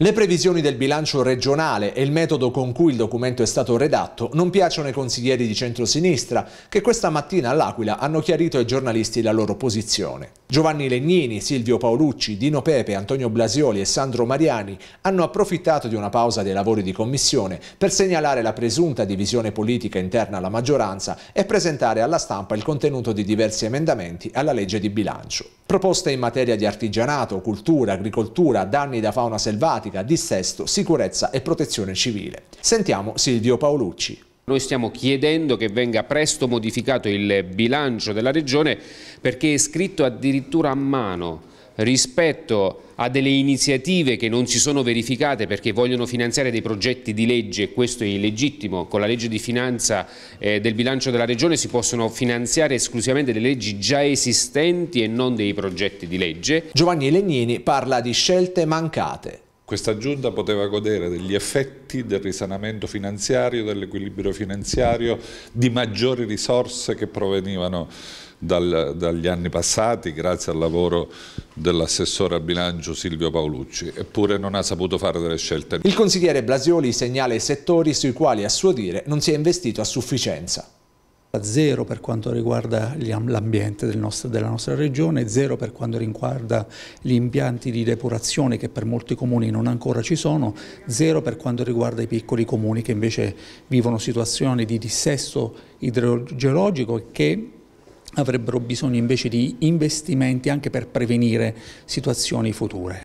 Le previsioni del bilancio regionale e il metodo con cui il documento è stato redatto non piacciono ai consiglieri di centrosinistra, che questa mattina all'Aquila hanno chiarito ai giornalisti la loro posizione. Giovanni Legnini, Silvio Paolucci, Dino Pepe, Antonio Blasioli e Sandro Mariani hanno approfittato di una pausa dei lavori di commissione per segnalare la presunta divisione politica interna alla maggioranza e presentare alla stampa il contenuto di diversi emendamenti alla legge di bilancio. Proposte in materia di artigianato, cultura, agricoltura, danni da fauna selvatica, climatica, dissesto, sicurezza e protezione civile. Sentiamo Silvio Paolucci. Noi stiamo chiedendo che venga presto modificato il bilancio della Regione perché è scritto addirittura a mano rispetto a delle iniziative che non si sono verificate perché vogliono finanziare dei progetti di legge, e questo è illegittimo, con la legge di finanza eh, del bilancio della Regione si possono finanziare esclusivamente delle leggi già esistenti e non dei progetti di legge. Giovanni Legnini parla di scelte mancate. Questa giunta poteva godere degli effetti del risanamento finanziario, dell'equilibrio finanziario, di maggiori risorse che provenivano dal, dagli anni passati grazie al lavoro dell'assessore al bilancio Silvio Paolucci, eppure non ha saputo fare delle scelte. Il consigliere Blasioli segnala i settori sui quali a suo dire non si è investito a sufficienza a zero per quanto riguarda l'ambiente del della nostra regione, zero per quanto riguarda gli impianti di depurazione che per molti comuni non ancora ci sono, zero per quanto riguarda i piccoli comuni che invece vivono situazioni di dissesto idrogeologico e che avrebbero bisogno invece di investimenti anche per prevenire situazioni future.